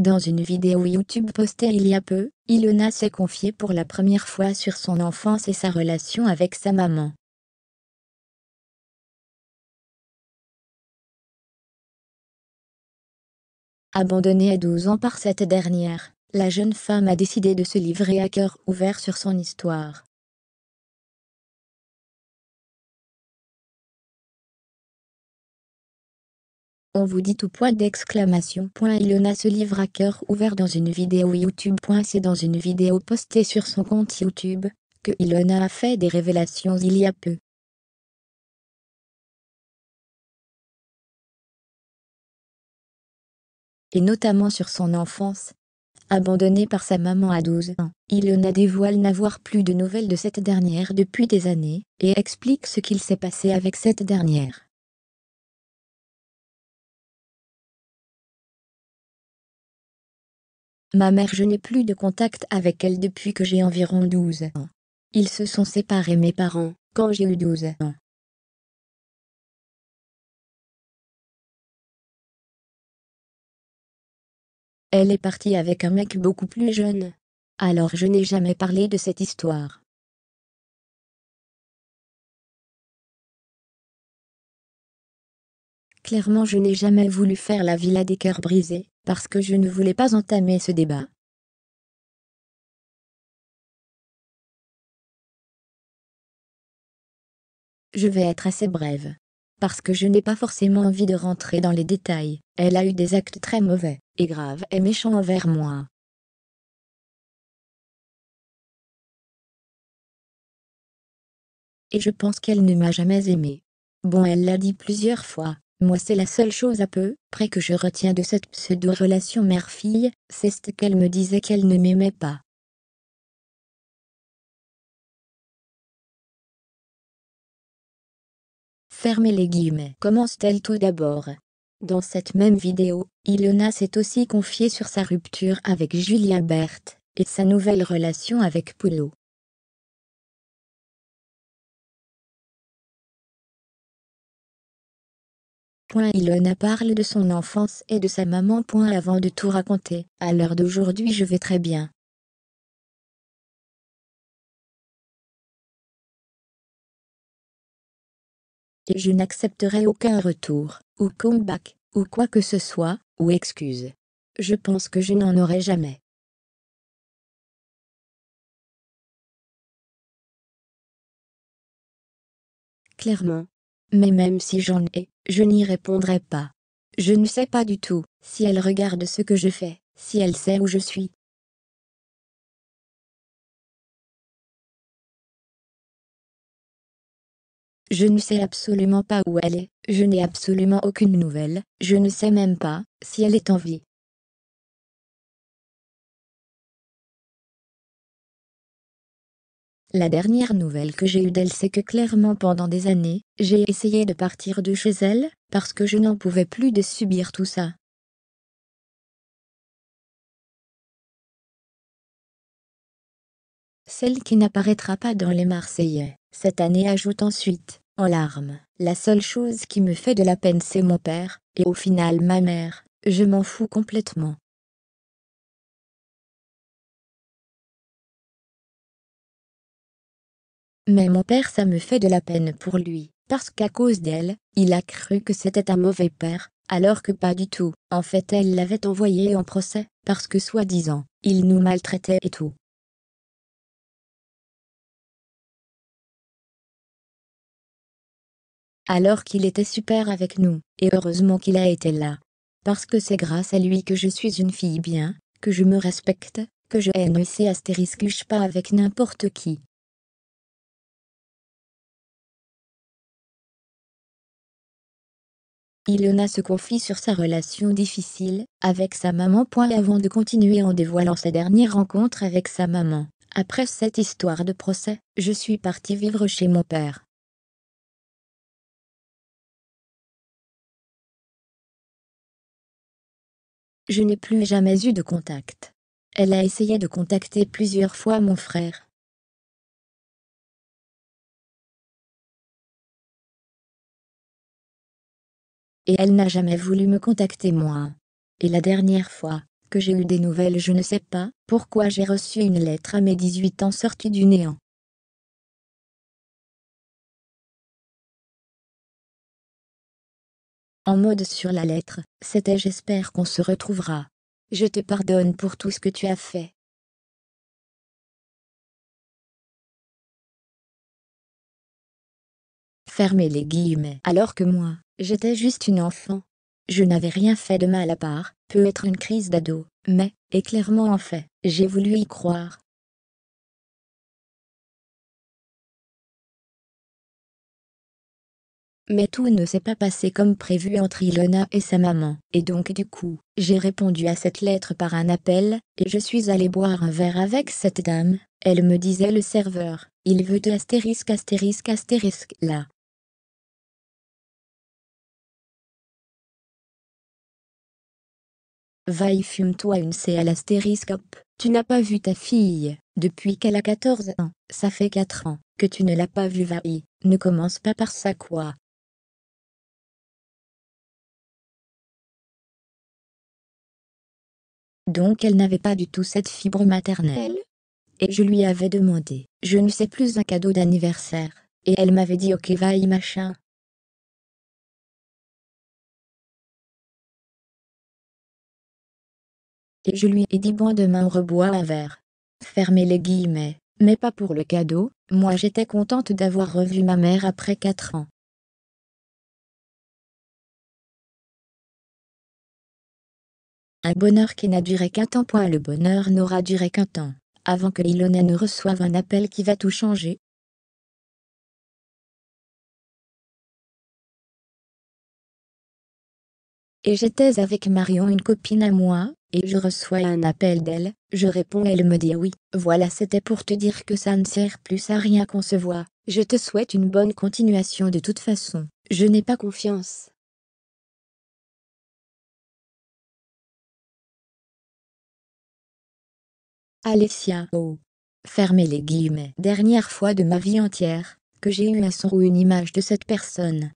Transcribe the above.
Dans une vidéo YouTube postée il y a peu, Ilona s'est confiée pour la première fois sur son enfance et sa relation avec sa maman. Abandonnée à 12 ans par cette dernière, la jeune femme a décidé de se livrer à cœur ouvert sur son histoire. On vous dit tout point d'exclamation. Ilona se livre à cœur ouvert dans une vidéo YouTube. C'est dans une vidéo postée sur son compte YouTube que Ilona a fait des révélations il y a peu. Et notamment sur son enfance. Abandonnée par sa maman à 12 ans, Ilona dévoile n'avoir plus de nouvelles de cette dernière depuis des années et explique ce qu'il s'est passé avec cette dernière. Ma mère, je n'ai plus de contact avec elle depuis que j'ai environ 12 ans. Ils se sont séparés mes parents, quand j'ai eu 12 ans. Elle est partie avec un mec beaucoup plus jeune. Alors je n'ai jamais parlé de cette histoire. Clairement je n'ai jamais voulu faire la villa des cœurs brisés, parce que je ne voulais pas entamer ce débat. Je vais être assez brève. Parce que je n'ai pas forcément envie de rentrer dans les détails, elle a eu des actes très mauvais, et graves et méchants envers moi. Et je pense qu'elle ne m'a jamais aimé. Bon elle l'a dit plusieurs fois, moi c'est la seule chose à peu près que je retiens de cette pseudo-relation mère-fille, c'est ce qu'elle me disait qu'elle ne m'aimait pas. Fermez les guillemets. Commence-t-elle tout d'abord Dans cette même vidéo, Ilona s'est aussi confiée sur sa rupture avec Julien Berthe et sa nouvelle relation avec Poulot. Ilona parle de son enfance et de sa maman. point Avant de tout raconter, à l'heure d'aujourd'hui je vais très bien. Et je n'accepterai aucun retour, ou comeback, ou quoi que ce soit, ou excuse. Je pense que je n'en aurai jamais. Clairement, mais même si j'en ai, je n'y répondrai pas. Je ne sais pas du tout si elle regarde ce que je fais, si elle sait où je suis. Je ne sais absolument pas où elle est, je n'ai absolument aucune nouvelle, je ne sais même pas si elle est en vie. La dernière nouvelle que j'ai eue d'elle c'est que clairement pendant des années, j'ai essayé de partir de chez elle, parce que je n'en pouvais plus de subir tout ça. Celle qui n'apparaîtra pas dans les Marseillais, cette année ajoute ensuite, en larmes, la seule chose qui me fait de la peine c'est mon père, et au final ma mère, je m'en fous complètement. Mais mon père ça me fait de la peine pour lui, parce qu'à cause d'elle, il a cru que c'était un mauvais père, alors que pas du tout. En fait elle l'avait envoyé en procès, parce que soi-disant, il nous maltraitait et tout. alors qu'il était super avec nous, et heureusement qu'il a été là. Parce que c'est grâce à lui que je suis une fille bien, que je me respecte, que je ne sais astérisque pas avec n'importe qui. Ilona se confie sur sa relation difficile avec sa maman. Point avant de continuer en dévoilant sa dernière rencontre avec sa maman. Après cette histoire de procès, je suis partie vivre chez mon père. Je n'ai plus jamais eu de contact. Elle a essayé de contacter plusieurs fois mon frère, et elle n'a jamais voulu me contacter moi. Et la dernière fois que j'ai eu des nouvelles, je ne sais pas pourquoi j'ai reçu une lettre à mes 18 ans sortie du néant. En mode sur la lettre, c'était j'espère qu'on se retrouvera. Je te pardonne pour tout ce que tu as fait. fermer les guillemets. Alors que moi, j'étais juste une enfant. Je n'avais rien fait de mal à part, peut-être une crise d'ado, mais, et clairement en fait, j'ai voulu y croire. Mais tout ne s'est pas passé comme prévu entre Ilona et sa maman, et donc du coup, j'ai répondu à cette lettre par un appel, et je suis allé boire un verre avec cette dame, elle me disait le serveur, il veut astérisque astérisque astérisque là, Va y fume-toi une c. à l'astériscope, tu n'as pas vu ta fille, depuis qu'elle a 14 ans, ça fait 4 ans, que tu ne l'as pas vue va ne commence pas par ça quoi. Donc elle n'avait pas du tout cette fibre maternelle. Et je lui avais demandé, je ne sais plus un cadeau d'anniversaire, et elle m'avait dit ok va machin, je lui ai dit bon demain on reboit un verre. Fermez les guillemets, mais pas pour le cadeau, moi j'étais contente d'avoir revu ma mère après 4 ans. Un bonheur qui n'a duré qu'un temps. Point le bonheur n'aura duré qu'un temps, avant que Ilona ne reçoive un appel qui va tout changer, Et j'étais avec Marion une copine à moi, et je reçois un appel d'elle, je réponds elle me dit oui, voilà c'était pour te dire que ça ne sert plus à rien qu'on se voit, je te souhaite une bonne continuation de toute façon, je n'ai pas confiance. Alessia Oh. Fermez les guillemets. Dernière fois de ma vie entière, que j'ai eu un son ou une image de cette personne.